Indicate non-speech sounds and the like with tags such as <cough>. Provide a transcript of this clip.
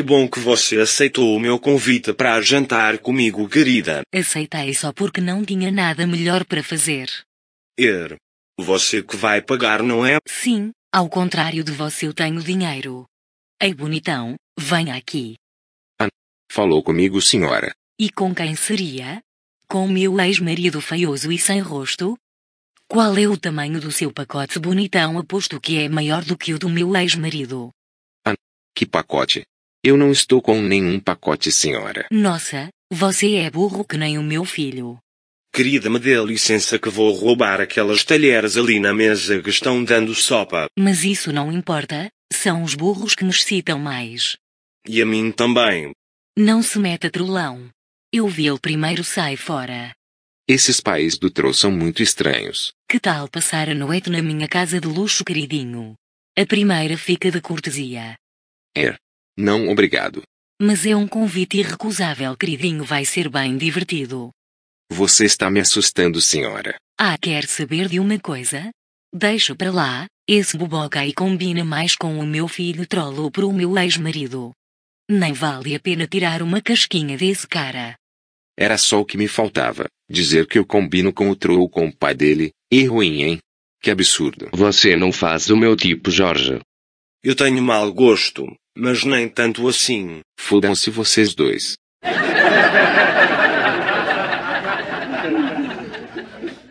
Que bom que você aceitou o meu convite para jantar comigo, querida. Aceitei só porque não tinha nada melhor para fazer. Er. Você que vai pagar, não é? Sim, ao contrário de você, eu tenho dinheiro. Ei, bonitão, venha aqui. Ah, falou comigo, senhora. E com quem seria? Com meu ex-marido feioso e sem rosto? Qual é o tamanho do seu pacote, bonitão? Aposto que é maior do que o do meu ex-marido. Ah, que pacote? Eu não estou com nenhum pacote, senhora. Nossa, você é burro que nem o meu filho. Querida, me dê licença que vou roubar aquelas talheres ali na mesa que estão dando sopa. Mas isso não importa. São os burros que nos excitam mais. E a mim também. Não se meta, trolão. Eu vi ele primeiro, sai fora. Esses pais do troll são muito estranhos. Que tal passar a noite na minha casa de luxo, queridinho? A primeira fica de cortesia. É. Não obrigado. Mas é um convite irrecusável, queridinho. Vai ser bem divertido. Você está me assustando, senhora. Ah, quer saber de uma coisa? Deixa para lá, esse boboca aí combina mais com o meu filho trolo para o meu ex-marido. Nem vale a pena tirar uma casquinha desse cara. Era só o que me faltava, dizer que eu combino com o trolo com o pai dele, e ruim, hein? Que absurdo. Você não faz o meu tipo, Jorge. Eu tenho mau gosto. Mas nem tanto assim. Fodam-se vocês dois. <laughs>